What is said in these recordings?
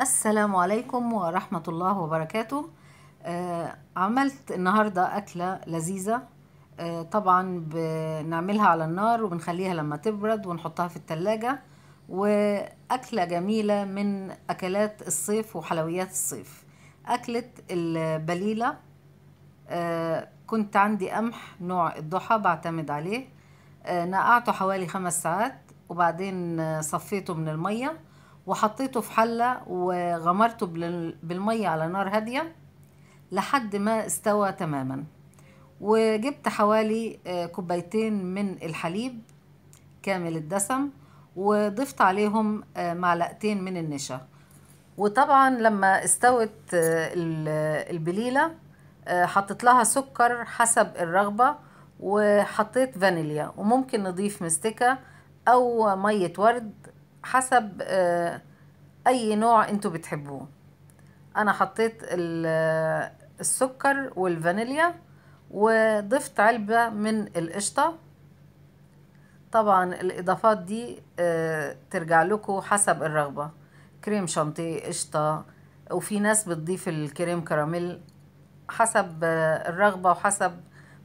السلام عليكم ورحمة الله وبركاته آه عملت النهاردة أكلة لذيذة آه طبعا بنعملها على النار وبنخليها لما تبرد ونحطها في التلاجة وأكلة جميلة من أكلات الصيف وحلويات الصيف أكلة البليلة آه كنت عندي قمح نوع الضحى بعتمد عليه آه نقعته حوالي خمس ساعات وبعدين صفيته من الميه وحطيته في حلة وغمرته بالمية على نار هادية لحد ما استوى تماما وجبت حوالي آه، كوبايتين من الحليب كامل الدسم وضفت عليهم آه، معلقتين من النشا وطبعا لما استوت آه، البليلة حطيت لها سكر حسب الرغبة وحطيت فانيليا وممكن نضيف مستكة أو مية ورد حسب آه، اي نوع انتوا بتحبوه انا حطيت آه، السكر والفانيليا وضفت علبة من القشطة طبعا الاضافات دي آه، ترجع لكم حسب الرغبة كريم شانتيه قشطة وفي ناس بتضيف الكريم كراميل حسب الرغبة وحسب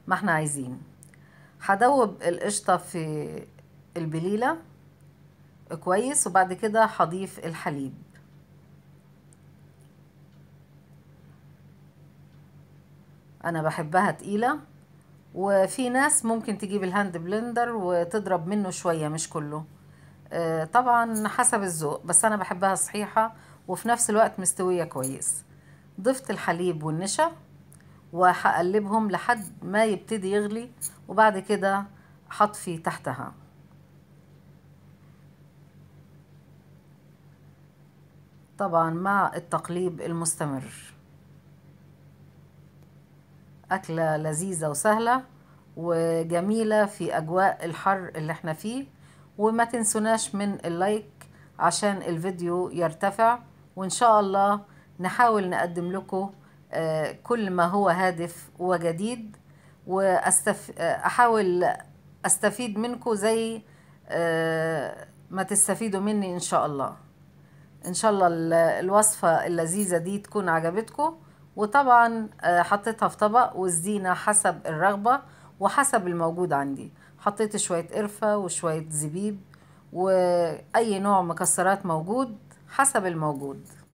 ما احنا عايزين هدوب القشطة في البليلة كويس وبعد كده هضيف الحليب انا بحبها تقيله وفي ناس ممكن تجيب الهاند بلندر وتضرب منه شويه مش كله آه، طبعا حسب الذوق بس انا بحبها صحيحه وفي نفس الوقت مستويه كويس ضفت الحليب والنشا وهقلبهم لحد ما يبتدي يغلي وبعد كده هطفي تحتها طبعا مع التقليب المستمر أكلة لذيذة وسهلة وجميلة في أجواء الحر اللي احنا فيه وما تنسوناش من اللايك عشان الفيديو يرتفع وإن شاء الله نحاول نقدم لكم آه، كل ما هو هادف وجديد وأحاول آه، أحاول أستفيد منكم زي آه، ما تستفيدوا مني إن شاء الله ان شاء الله الوصفه اللذيذه دي تكون عجبتكم وطبعا آه، حطيتها في طبق والزينه حسب الرغبه وحسب الموجود عندي حطيت شويه قرفه وشويه زبيب واي نوع مكسرات موجود حسب الموجود